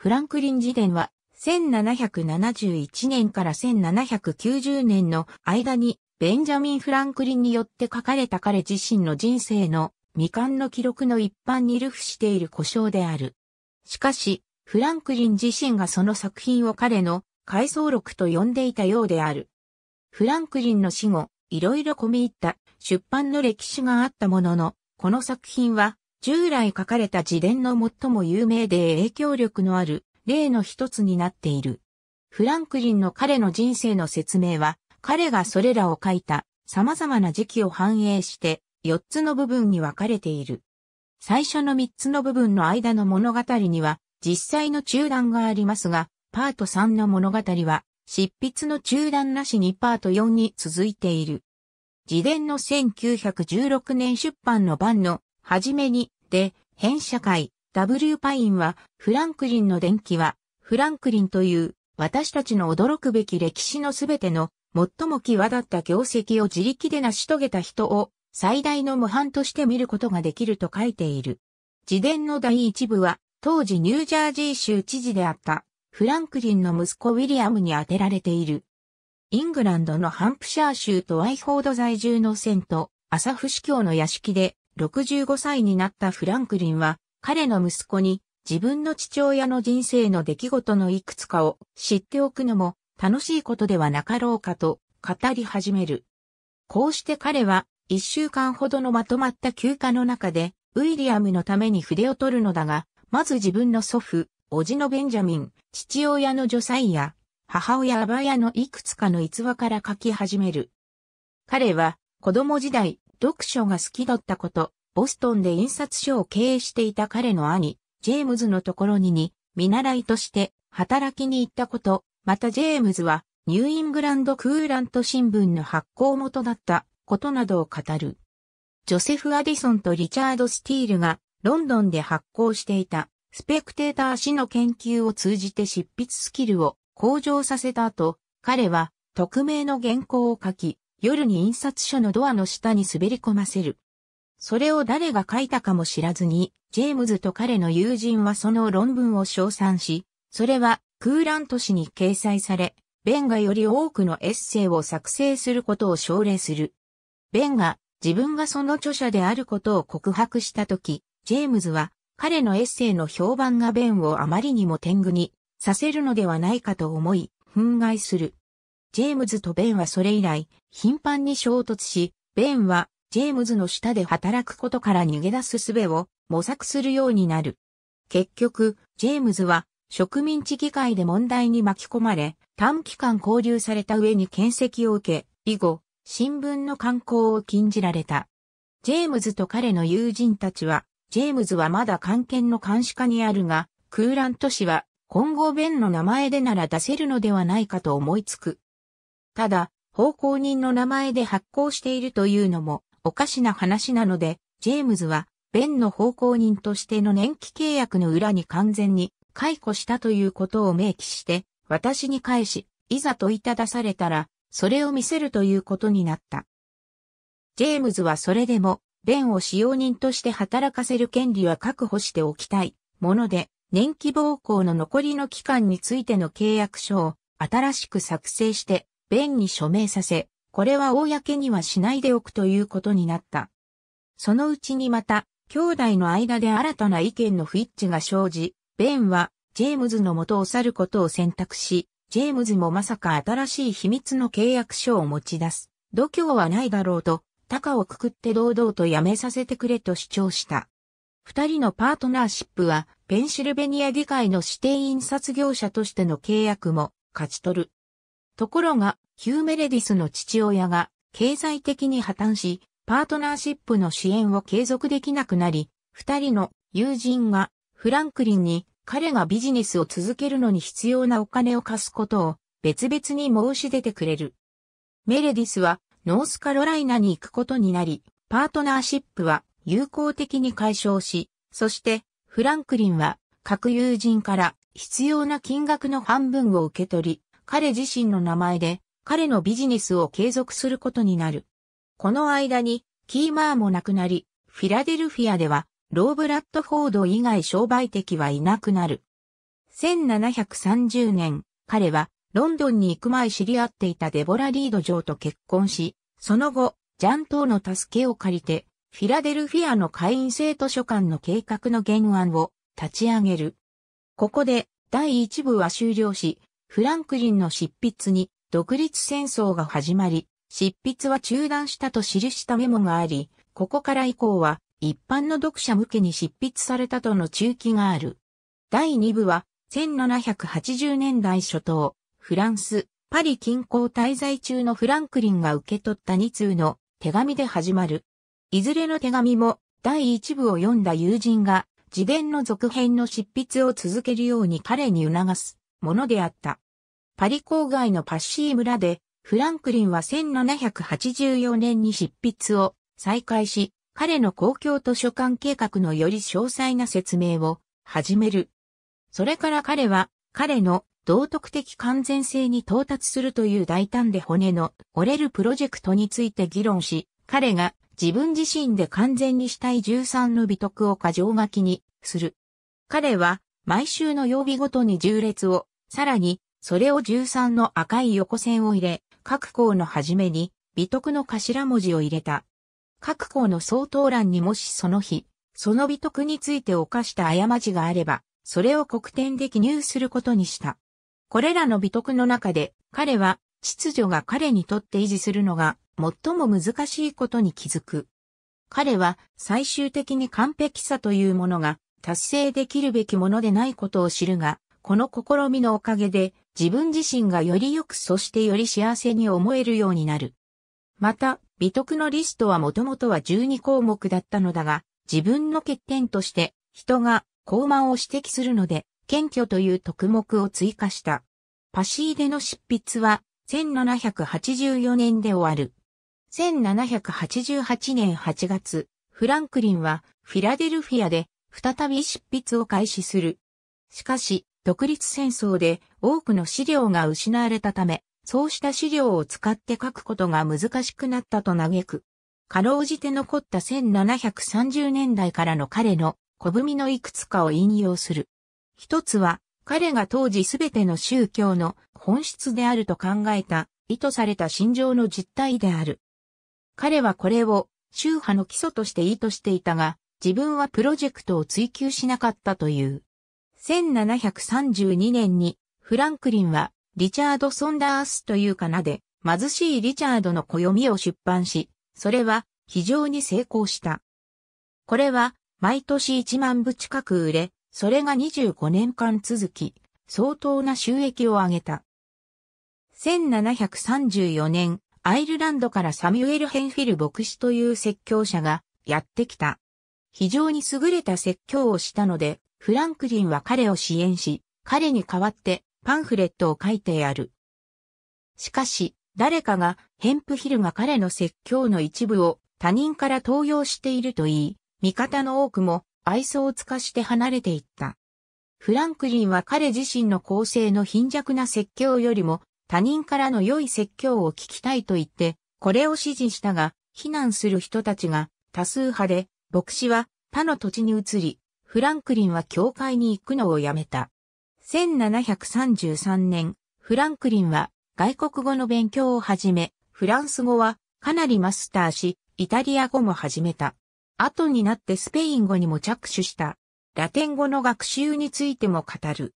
フランクリン辞典は、1771年から1790年の間に、ベンジャミン・フランクリンによって書かれた彼自身の人生の未完の記録の一般に流布している故障である。しかし、フランクリン自身がその作品を彼の回想録と呼んでいたようである。フランクリンの死後、いろいろ込み入った出版の歴史があったものの、この作品は従来書かれた自伝の最も有名で影響力のある例の一つになっている。フランクリンの彼の人生の説明は、彼がそれらを書いた様々な時期を反映して4つの部分に分かれている。最初の3つの部分の間の物語には実際の中断がありますが、パート3の物語は執筆の中断なしにパート4に続いている。自伝の1916年出版の版のはじめに、で、変社会、W パインは、フランクリンの電気は、フランクリンという、私たちの驚くべき歴史のすべての、最も際立った業績を自力で成し遂げた人を、最大の模範として見ることができると書いている。自伝の第一部は、当時ニュージャージー州知事であった、フランクリンの息子ウィリアムに当てられている。イングランドのハンプシャー州とワイフォード在住のセント、アサフ司教の屋敷で、65歳になったフランクリンは、彼の息子に自分の父親の人生の出来事のいくつかを知っておくのも楽しいことではなかろうかと語り始める。こうして彼は一週間ほどのまとまった休暇の中でウィリアムのために筆を取るのだが、まず自分の祖父、叔父のベンジャミン、父親のジョサイア、母親アバヤのいくつかの逸話から書き始める。彼は子供時代、読書が好きだったこと、ボストンで印刷所を経営していた彼の兄、ジェームズのところにに、見習いとして働きに行ったこと、またジェームズはニューイングランドクーラント新聞の発行元だったことなどを語る。ジョセフ・アディソンとリチャード・スティールがロンドンで発行していたスペクテーター氏の研究を通じて執筆スキルを向上させた後、彼は匿名の原稿を書き、夜に印刷所のドアの下に滑り込ませる。それを誰が書いたかも知らずに、ジェームズと彼の友人はその論文を称賛し、それは空欄都市に掲載され、ベンがより多くのエッセイを作成することを奨励する。ベンが自分がその著者であることを告白したとき、ジェームズは彼のエッセイの評判がベンをあまりにも天狗にさせるのではないかと思い、憤慨する。ジェームズとベンはそれ以来、頻繁に衝突し、ベンは、ジェームズの下で働くことから逃げ出す術を模索するようになる。結局、ジェームズは、植民地議会で問題に巻き込まれ、短期間交流された上に検責を受け、以後、新聞の刊行を禁じられた。ジェームズと彼の友人たちは、ジェームズはまだ官憲の監視下にあるが、クーラント氏は、今後ベンの名前でなら出せるのではないかと思いつく。ただ、奉公人の名前で発行しているというのもおかしな話なので、ジェームズは、ベンの奉公人としての年期契約の裏に完全に解雇したということを明記して、私に返し、いざ問いただされたら、それを見せるということになった。ジェームズはそれでも、ベンを使用人として働かせる権利は確保しておきたいもので、年期暴行の残りの期間についての契約書を新しく作成して弁に署名させ、これは公にはしないでおくということになった。そのうちにまた、兄弟の間で新たな意見の不一致が生じ、ベンは、ジェームズの元を去ることを選択し、ジェームズもまさか新しい秘密の契約書を持ち出す。度胸はないだろうと、高をくくって堂々と辞めさせてくれと主張した。二人のパートナーシップは、ペンシルベニア議会の指定印刷業者としての契約も勝ち取る。ところが、ヒューメレディスの父親が経済的に破綻し、パートナーシップの支援を継続できなくなり、二人の友人がフランクリンに彼がビジネスを続けるのに必要なお金を貸すことを別々に申し出てくれる。メレディスはノースカロライナに行くことになり、パートナーシップは友好的に解消し、そしてフランクリンは各友人から必要な金額の半分を受け取り、彼自身の名前で、彼のビジネスを継続することになる。この間に、キーマーも亡くなり、フィラデルフィアでは、ローブラッドフォード以外商売敵はいなくなる。1730年、彼は、ロンドンに行く前知り合っていたデボラ・リード城と結婚し、その後、ジャンーの助けを借りて、フィラデルフィアの会員制図書館の計画の原案を立ち上げる。ここで第1部は終了し、フランクリンの執筆に独立戦争が始まり、執筆は中断したと記したメモがあり、ここから以降は一般の読者向けに執筆されたとの中記がある。第2部は1780年代初頭、フランス、パリ近郊滞在中のフランクリンが受け取った2通の手紙で始まる。いずれの手紙も第1部を読んだ友人が自伝の続編の執筆を続けるように彼に促す。ものであった。パリ郊外のパッシー村で、フランクリンは1784年に執筆を再開し、彼の公共図書館計画のより詳細な説明を始める。それから彼は、彼の道徳的完全性に到達するという大胆で骨の折れるプロジェクトについて議論し、彼が自分自身で完全にしたい13の美徳を過剰書きにする。彼は毎週の曜日ごとに重列をさらに、それを13の赤い横線を入れ、各項の始めに、美徳の頭文字を入れた。各項の相当欄にもしその日、その美徳について犯した過ちがあれば、それを黒点で記入することにした。これらの美徳の中で、彼は、秩序が彼にとって維持するのが、最も難しいことに気づく。彼は、最終的に完璧さというものが、達成できるべきものでないことを知るが、この試みのおかげで自分自身がよりよくそしてより幸せに思えるようになる。また、美徳のリストはもともとは12項目だったのだが、自分の欠点として人が高慢を指摘するので、謙虚という特目を追加した。パシーデの執筆は1784年で終わる。1788年8月、フランクリンはフィラデルフィアで再び執筆を開始する。しかし、独立戦争で多くの資料が失われたため、そうした資料を使って書くことが難しくなったと嘆く。かろうじて残った1730年代からの彼の小文のいくつかを引用する。一つは、彼が当時すべての宗教の本質であると考えた、意図された心情の実態である。彼はこれを宗派の基礎として意図していたが、自分はプロジェクトを追求しなかったという。1732年にフランクリンはリチャード・ソンダースというかなで貧しいリチャードの暦を出版し、それは非常に成功した。これは毎年1万部近く売れ、それが25年間続き、相当な収益を上げた。1734年、アイルランドからサミュエル・ヘンフィル牧師という説教者がやってきた。非常に優れた説教をしたので、フランクリンは彼を支援し、彼に代わってパンフレットを書いてやる。しかし、誰かがヘンプヒルが彼の説教の一部を他人から盗用していると言い、味方の多くも愛想をかして離れていった。フランクリンは彼自身の構成の貧弱な説教よりも他人からの良い説教を聞きたいと言って、これを支持したが、非難する人たちが多数派で、牧師は他の土地に移り、フランクリンは教会に行くのをやめた。1733年、フランクリンは外国語の勉強を始め、フランス語はかなりマスターし、イタリア語も始めた。後になってスペイン語にも着手した。ラテン語の学習についても語る。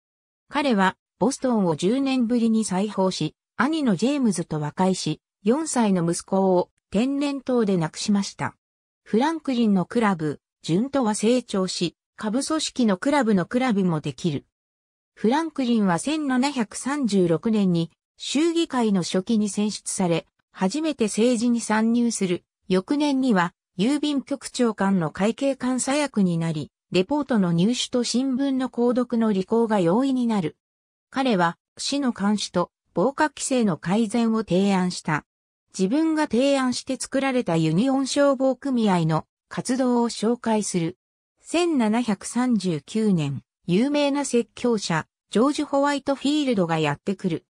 彼はボストンを10年ぶりに再訪し、兄のジェームズと和解し、4歳の息子を天然痘で亡くしました。フランクリンのクラブ、ジュントは成長し、下部組織のクラブのクラブもできる。フランクリンは1736年に衆議会の初期に選出され、初めて政治に参入する。翌年には郵便局長官の会計監査役になり、レポートの入手と新聞の購読の履行が容易になる。彼は市の監視と防火規制の改善を提案した。自分が提案して作られたユニオン消防組合の活動を紹介する。1739年、有名な説教者、ジョージ・ホワイトフィールドがやってくる。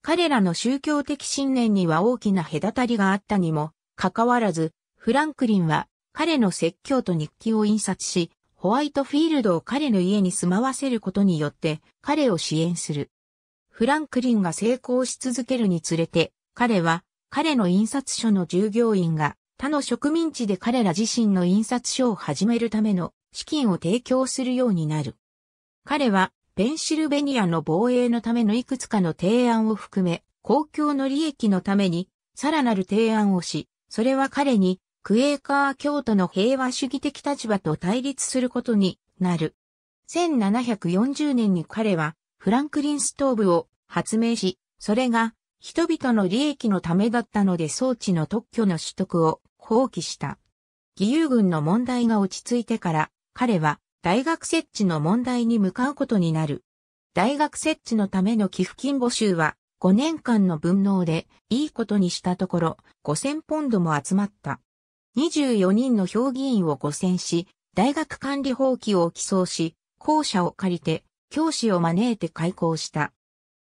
彼らの宗教的信念には大きな隔たりがあったにも、かかわらず、フランクリンは彼の説教と日記を印刷し、ホワイトフィールドを彼の家に住まわせることによって彼を支援する。フランクリンが成功し続けるにつれて、彼は彼の印刷所の従業員が他の植民地で彼ら自身の印刷所を始めるための資金を提供するようになる。彼はペンシルベニアの防衛のためのいくつかの提案を含め、公共の利益のためにさらなる提案をし、それは彼にクエーカー教徒の平和主義的立場と対立することになる。1740年に彼はフランクリンストーブを発明し、それが人々の利益のためだったので装置の特許の取得を放棄した。義勇軍の問題が落ち着いてから彼は大学設置の問題に向かうことになる。大学設置のための寄付金募集は5年間の分納でいいことにしたところ5000ポンドも集まった。24人の評議員を5選し、大学管理法規を起草し、校舎を借りて教師を招いて開校した。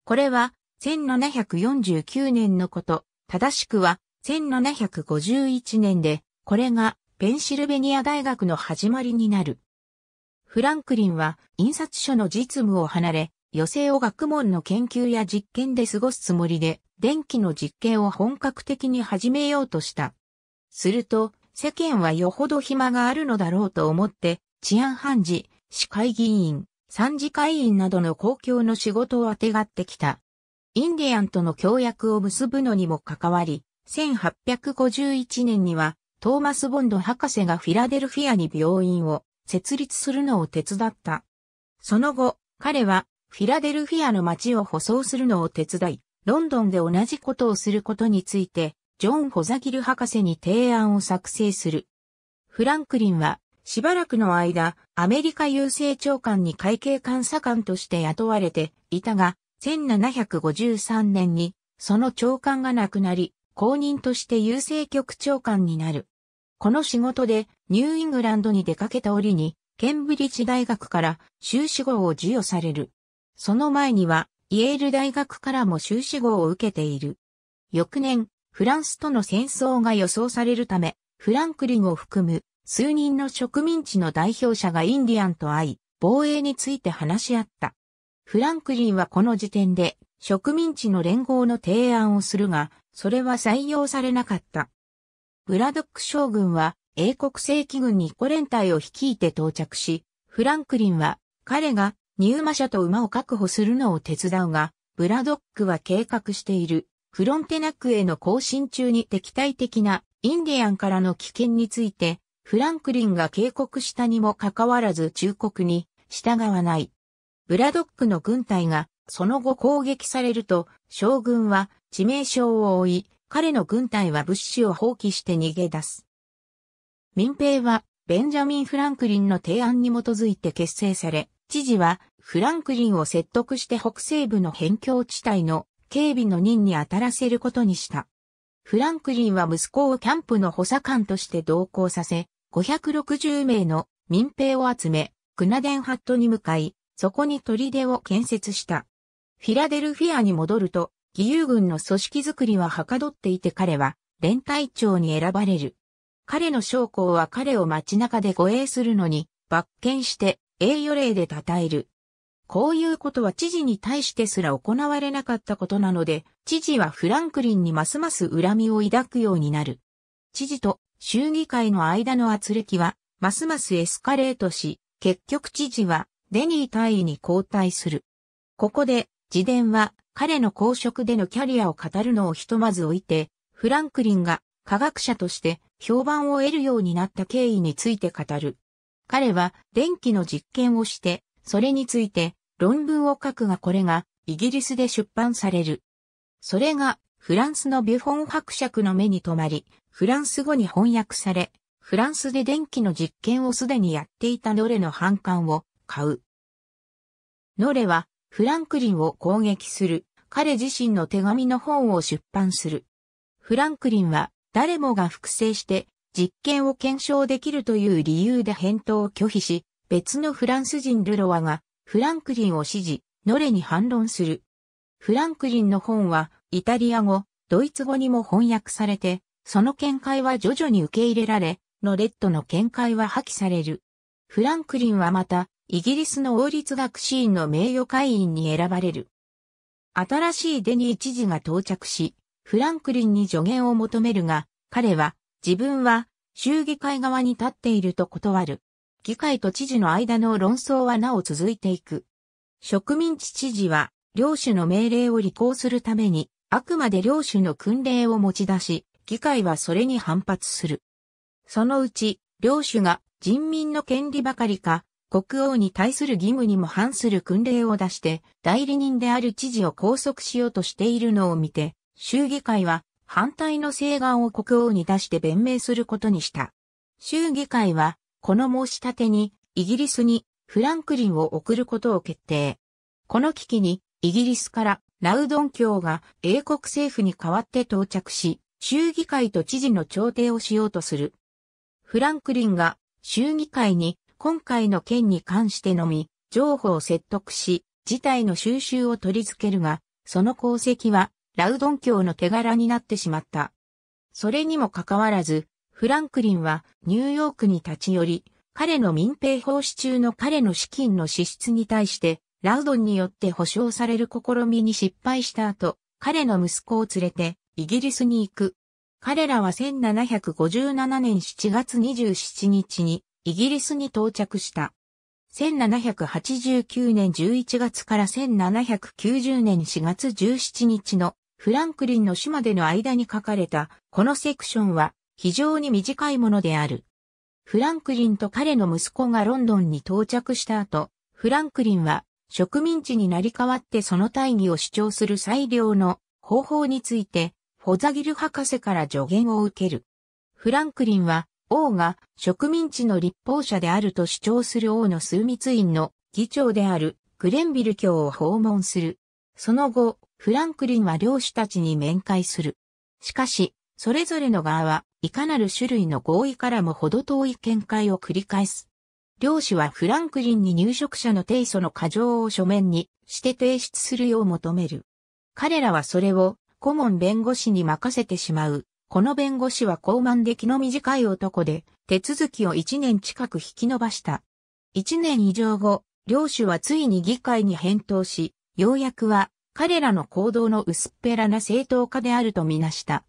これは1749年のこと、正しくは1751年で、これがペンシルベニア大学の始まりになる。フランクリンは印刷所の実務を離れ、余生を学問の研究や実験で過ごすつもりで、電気の実験を本格的に始めようとした。すると、世間はよほど暇があるのだろうと思って、治安判事、市会議員、参事会員などの公共の仕事をあてがってきた。インディアンとの協約を結ぶのにも関わり、1851年にはトーマス・ボンド博士がフィラデルフィアに病院を設立するのを手伝った。その後、彼はフィラデルフィアの街を舗装するのを手伝い、ロンドンで同じことをすることについて、ジョン・ホザギル博士に提案を作成する。フランクリンは、しばらくの間、アメリカ郵政長官に会計監査官として雇われていたが、1753年に、その長官が亡くなり、後任として郵政局長官になる。この仕事でニューイングランドに出かけた折に、ケンブリッジ大学から修士号を授与される。その前には、イェール大学からも修士号を受けている。翌年、フランスとの戦争が予想されるため、フランクリンを含む数人の植民地の代表者がインディアンと会い、防衛について話し合った。フランクリンはこの時点で植民地の連合の提案をするが、それは採用されなかった。ブラドック将軍は英国正規軍に5連隊を率いて到着し、フランクリンは彼がニューマ社と馬を確保するのを手伝うが、ブラドックは計画しているフロンテナックへの行進中に敵対的なインディアンからの危険について、フランクリンが警告したにもかかわらず忠告に従わない。ブラドックの軍隊がその後攻撃されると、将軍は致命傷を負い、彼の軍隊は物資を放棄して逃げ出す。民兵は、ベンジャミン・フランクリンの提案に基づいて結成され、知事は、フランクリンを説得して北西部の辺境地帯の警備の任に当たらせることにした。フランクリンは息子をキャンプの補佐官として同行させ、560名の民兵を集め、クナデンハットに向かい、そこに砦を建設した。フィラデルフィアに戻ると、義勇軍の組織づくりははかどっていて彼は連隊長に選ばれる。彼の将校は彼を街中で護衛するのに、罰見して栄誉礼で称える。こういうことは知事に対してすら行われなかったことなので、知事はフランクリンにますます恨みを抱くようになる。知事と衆議会の間の圧力は、ますますエスカレートし、結局知事はデニー大尉に交代する。ここで、自伝は彼の公職でのキャリアを語るのをひとまず置いて、フランクリンが科学者として評判を得るようになった経緯について語る。彼は電気の実験をして、それについて論文を書くがこれがイギリスで出版される。それがフランスのビュフォン伯爵の目に留まり、フランス語に翻訳され、フランスで電気の実験をすでにやっていたノレの反感を買う。ノレはフランクリンを攻撃する、彼自身の手紙の本を出版する。フランクリンは、誰もが複製して実験を検証できるという理由で返答を拒否し、別のフランス人ルロワがフランクリンを支持、ノレに反論する。フランクリンの本はイタリア語、ドイツ語にも翻訳されて、その見解は徐々に受け入れられ、ノレットの見解は破棄される。フランクリンはまたイギリスの王立学士院の名誉会員に選ばれる。新しいデニー知事が到着し、フランクリンに助言を求めるが、彼は、自分は、州議会側に立っていると断る。議会と知事の間の論争はなお続いていく。植民地知事は、領主の命令を履行するために、あくまで領主の訓令を持ち出し、議会はそれに反発する。そのうち、領主が人民の権利ばかりか、国王に対する義務にも反する訓令を出して、代理人である知事を拘束しようとしているのを見て、州議会は反対の請願を国王に出して弁明することにした。州議会は、この申し立てに、イギリスにフランクリンを送ることを決定。この危機に、イギリスからラウドン教が英国政府に代わって到着し、州議会と知事の調停をしようとする。フランクリンが州議会に今回の件に関してのみ、情報を説得し、事態の収集を取り付けるが、その功績は、ラウドン教の手柄になってしまった。それにもかかわらず、フランクリンはニューヨークに立ち寄り、彼の民兵奉仕中の彼の資金の支出に対して、ラウドンによって保証される試みに失敗した後、彼の息子を連れてイギリスに行く。彼らは1757年7月27日にイギリスに到着した。1789年11月から1790年4月17日のフランクリンの島での間に書かれたこのセクションは非常に短いものである。フランクリンと彼の息子がロンドンに到着した後、フランクリンは植民地になり変わってその大義を主張する裁量の方法について、フォザギル博士から助言を受ける。フランクリンは王が植民地の立法者であると主張する王の枢密院の議長であるグレンビル卿を訪問する。その後、フランクリンは領主たちに面会する。しかし、それぞれの側はいかなる種類の合意からも程遠い見解を繰り返す。領主はフランクリンに入植者の提訴の過剰を書面にして提出するよう求める。彼らはそれを顧問弁護士に任せてしまうこの弁護士は高慢で気の短い男で、手続きを1年近く引き延ばした。1年以上後、両主はついに議会に返答し、ようやくは彼らの行動の薄っぺらな正当化であるとみなした。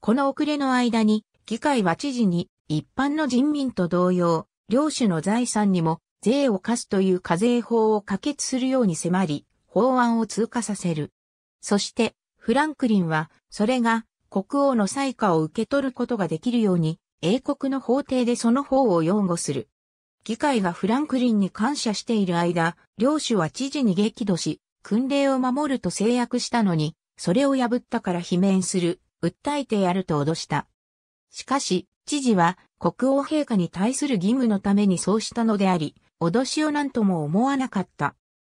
この遅れの間に、議会は知事に一般の人民と同様、領主の財産にも税を課すという課税法を可決するように迫り、法案を通過させる。そして、フランクリンは、それが国王の裁可を受け取ることができるように、英国の法廷でその方を擁護する。議会がフランクリンに感謝している間、領主は知事に激怒し、訓令を守ると制約したのに、それを破ったから罷免する、訴えてやると脅した。しかし、知事は国王陛下に対する義務のためにそうしたのであり、脅しを何とも思わなかった。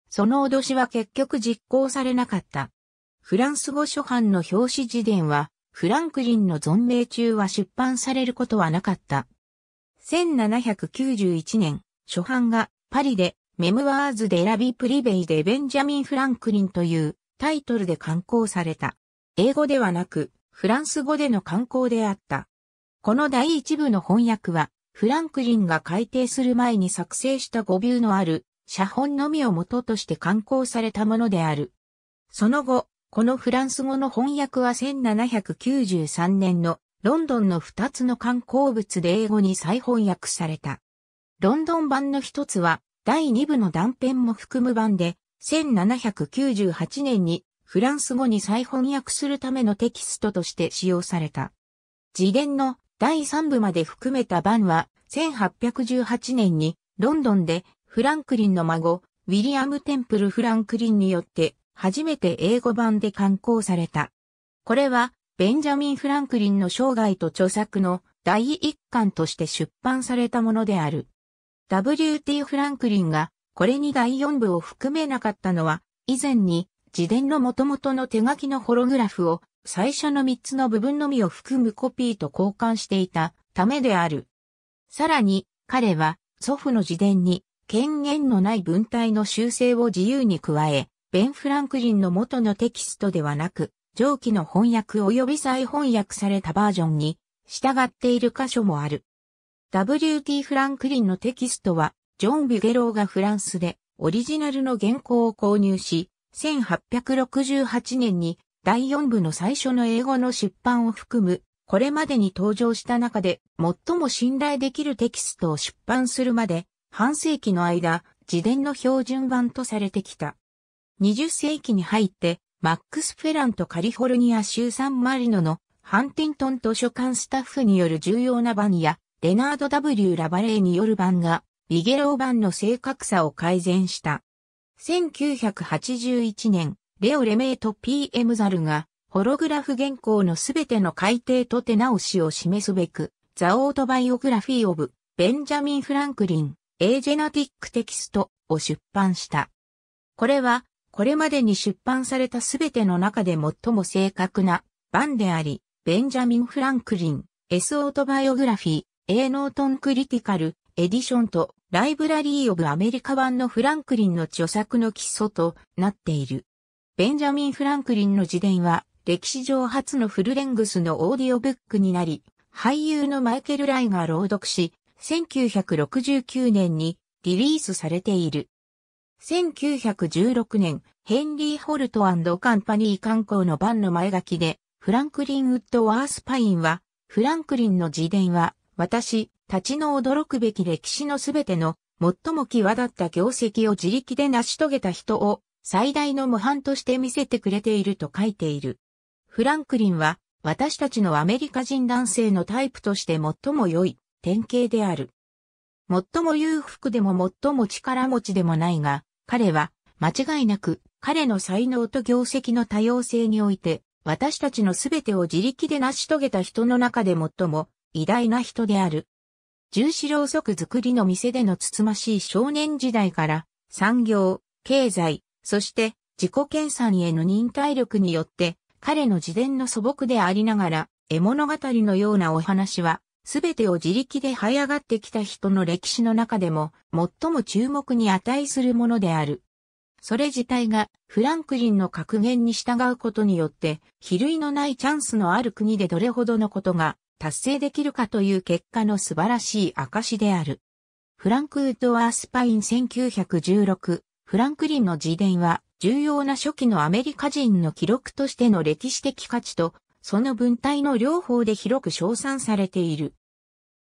その脅しは結局実行されなかった。フランス語諸版の表紙辞典は、フランクリンの存命中は出版されることはなかった。1791年、初版がパリでメムワーズで選びプリベイでベンジャミン・フランクリンというタイトルで刊行された。英語ではなく、フランス語での刊行であった。この第一部の翻訳は、フランクリンが改訂する前に作成した語尾のある写本のみを元として刊行されたものである。その後、このフランス語の翻訳は1793年のロンドンの2つの観光物で英語に再翻訳された。ロンドン版の一つは第2部の断片も含む版で、1798年にフランス語に再翻訳するためのテキストとして使用された。次元の第3部まで含めた版は、1818年にロンドンでフランクリンの孫、ウィリアム・テンプル・フランクリンによって初めて英語版で刊行された。これは、ベンジャミン・フランクリンの生涯と著作の第一巻として出版されたものである。W.T. フランクリンが、これに第四部を含めなかったのは、以前に、自伝の元々の手書きのホログラフを、最初の3つの部分のみを含むコピーと交換していたためである。さらに、彼は、祖父の自伝に、権限のない文体の修正を自由に加え、ベン・フランクリンの元のテキストではなく、上記の翻訳及び再翻訳されたバージョンに従っている箇所もある。W.T. フランクリンのテキストは、ジョン・ビュゲローがフランスでオリジナルの原稿を購入し、1868年に第4部の最初の英語の出版を含む、これまでに登場した中で最も信頼できるテキストを出版するまで、半世紀の間、自伝の標準版とされてきた。20世紀に入って、マックス・フェランとカリフォルニア州サンマリノのハンティントン図書館スタッフによる重要な版や、レナード・ W・ ラバレーによる版が、ビゲロー版の正確さを改善した。1981年、レオ・レメイト・ PM ザルが、ホログラフ原稿のすべての改訂と手直しを示すべく、ザ・オートバイオグラフィー・オブ・ベンジャミン・フランクリン、エージェナティック・テキストを出版した。これは、これまでに出版されたすべての中で最も正確な版であり、ベンジャミン・フランクリン、S オートバイオグラフィー、A ノートンクリティカル、エディションと、ライブラリー・オブ・アメリカ版のフランクリンの著作の基礎となっている。ベンジャミン・フランクリンの自伝は、歴史上初のフルレングスのオーディオブックになり、俳優のマイケル・ライが朗読し、1969年にリリースされている。1916年、ヘンリー・ホルトカンパニー観光の番の前書きで、フランクリン・ウッドワース・パインは、フランクリンの自伝は、私たちの驚くべき歴史のすべての、最も際立った業績を自力で成し遂げた人を、最大の模範として見せてくれていると書いている。フランクリンは、私たちのアメリカ人男性のタイプとして最も良い、典型である。最も裕福でも最も力持ちでもないが、彼は、間違いなく、彼の才能と業績の多様性において、私たちのすべてを自力で成し遂げた人の中で最も偉大な人である。重視ろうそく作りの店でのつつましい少年時代から、産業、経済、そして自己研鑽への忍耐力によって、彼の自伝の素朴でありながら、絵物語のようなお話は、すべてを自力で這い上がってきた人の歴史の中でも最も注目に値するものである。それ自体がフランクリンの格言に従うことによって、比類のないチャンスのある国でどれほどのことが達成できるかという結果の素晴らしい証である。フランク・ウッドワース・パイン1916、フランクリンの自伝は重要な初期のアメリカ人の記録としての歴史的価値とその文体の両方で広く称賛されている。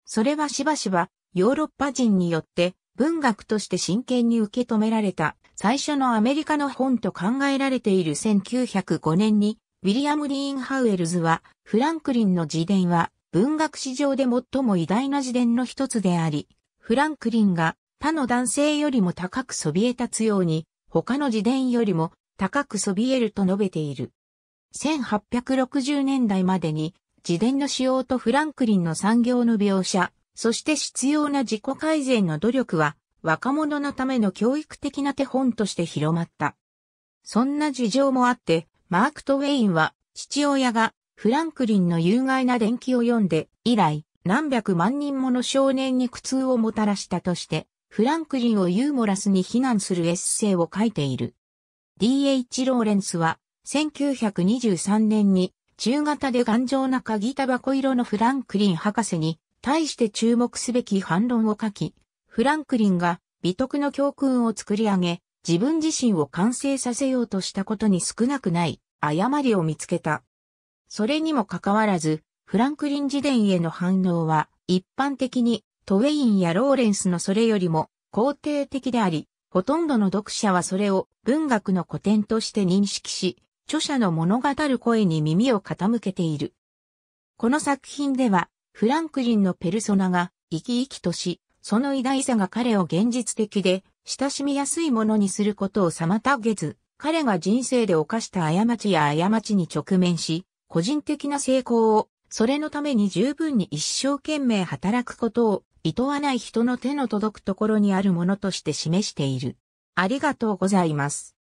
それはしばしばヨーロッパ人によって文学として真剣に受け止められた最初のアメリカの本と考えられている1905年にウィリアム・リーン・ハウエルズはフランクリンの自伝は文学史上で最も偉大な自伝の一つであり、フランクリンが他の男性よりも高くそびえ立つように他の自伝よりも高くそびえると述べている。1860年代までに自伝の仕様とフランクリンの産業の描写、そして必要な自己改善の努力は若者のための教育的な手本として広まった。そんな事情もあって、マーク・トウェインは父親がフランクリンの有害な伝記を読んで以来何百万人もの少年に苦痛をもたらしたとして、フランクリンをユーモラスに非難するエッセイを書いている。D.H. ローレンスは1923年に中型で頑丈な鍵タバコ色のフランクリン博士に対して注目すべき反論を書き、フランクリンが美徳の教訓を作り上げ、自分自身を完成させようとしたことに少なくない誤りを見つけた。それにもかかわらず、フランクリン自伝への反応は一般的にトウェインやローレンスのそれよりも肯定的であり、ほとんどの読者はそれを文学の古典として認識し、著者の物語る声に耳を傾けている。この作品では、フランクリンのペルソナが生き生きとし、その偉大さが彼を現実的で親しみやすいものにすることを妨げず、彼が人生で犯した過ちや過ちに直面し、個人的な成功を、それのために十分に一生懸命働くことを、厭わない人の手の届くところにあるものとして示している。ありがとうございます。